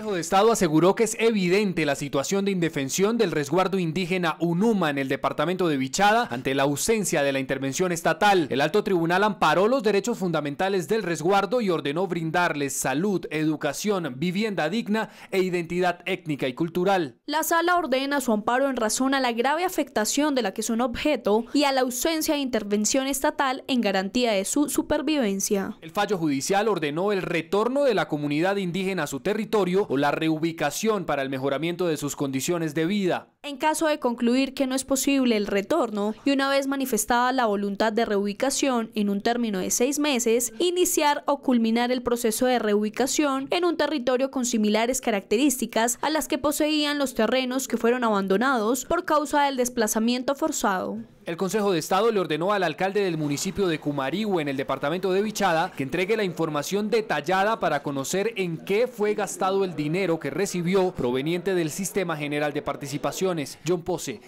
Consejo de Estado aseguró que es evidente la situación de indefensión del resguardo indígena Unuma en el departamento de Vichada ante la ausencia de la intervención estatal. El alto tribunal amparó los derechos fundamentales del resguardo y ordenó brindarles salud, educación, vivienda digna e identidad étnica y cultural. La sala ordena su amparo en razón a la grave afectación de la que son objeto y a la ausencia de intervención estatal en garantía de su supervivencia. El fallo judicial ordenó el retorno de la comunidad indígena a su territorio o la reubicación para el mejoramiento de sus condiciones de vida. En caso de concluir que no es posible el retorno y una vez manifestada la voluntad de reubicación en un término de seis meses, iniciar o culminar el proceso de reubicación en un territorio con similares características a las que poseían los terrenos que fueron abandonados por causa del desplazamiento forzado. El Consejo de Estado le ordenó al alcalde del municipio de Cumarihue, en el departamento de Vichada, que entregue la información detallada para conocer en qué fue gastado el dinero que recibió proveniente del Sistema General de Participaciones. John Pose.